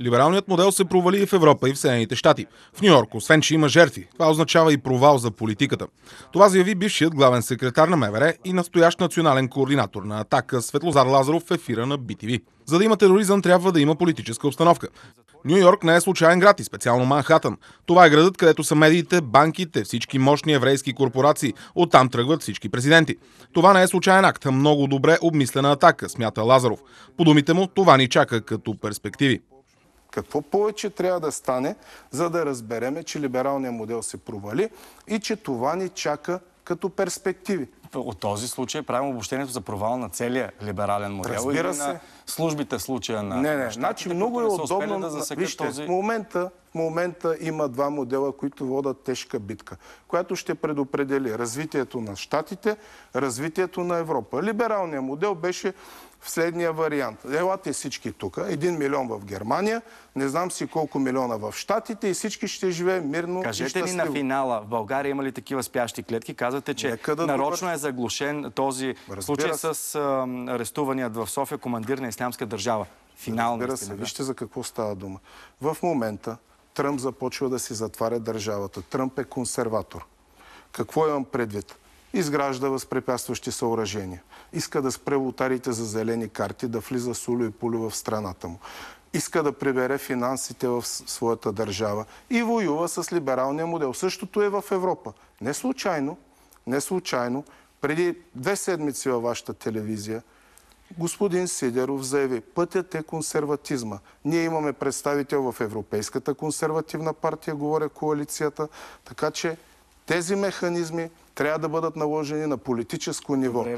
Либералният модел се провали и в Европа и в Съединените щати. В Нью Йорк, освен че има жертви, това означава и провал за политиката. Това заяви бившият главен секретар на МВР и настоящ национален координатор на атака Светлозар Лазаров в ефира на BTV. За да има тероризъм, трябва да има политическа обстановка. Нью Йорк не е случайен град и специално Манхатън. Това е градът, където са медиите, банките, всички мощни еврейски корпорации. Оттам тръгват всички президенти. Това не е случайен акт, а много добре обмислена атака, смята Лазаров. По думите му, това ни чака като перспективи. Какво повече трябва да стане, за да разбереме, че либералният модел се провали и че това ни чака като перспективи от този случай правим обобщението за провал на целия либерален модел Разбира се. на службите в случая на Не, не, значи много е удобно. Да Вижте, този... в, момента, в момента има два модела, които водат тежка битка, която ще предопредели развитието на щатите, развитието на Европа. Либералният модел беше в следния вариант. Елате всички тук. Един милион в Германия, не знам си колко милиона в Штатите и всички ще живеем мирно Кажете и щастливо. Кажете ни на финала, в България има ли такива спящи клетки? Казвате, че да нарочно е е заглушен този Разбира случай с а, арестуваният в София командир на Ислямска държава. Финално. Разбира се, вижте за какво става дума. В момента Тръмп започва да си затваря държавата. Тръмп е консерватор. Какво имам предвид? изгражда възпрепятстващи съоръжения. Иска да спре лотарите за зелени карти, да влиза суло и пулю в страната му. Иска да прибере финансите в своята държава и воюва с либералния модел. Същото е в Европа. Не случайно, не случайно преди две седмици във вашата телевизия, господин Сидеров заяви, пътят е консерватизма. Ние имаме представител в Европейската консервативна партия, говоря коалицията, така че тези механизми трябва да бъдат наложени на политическо ниво.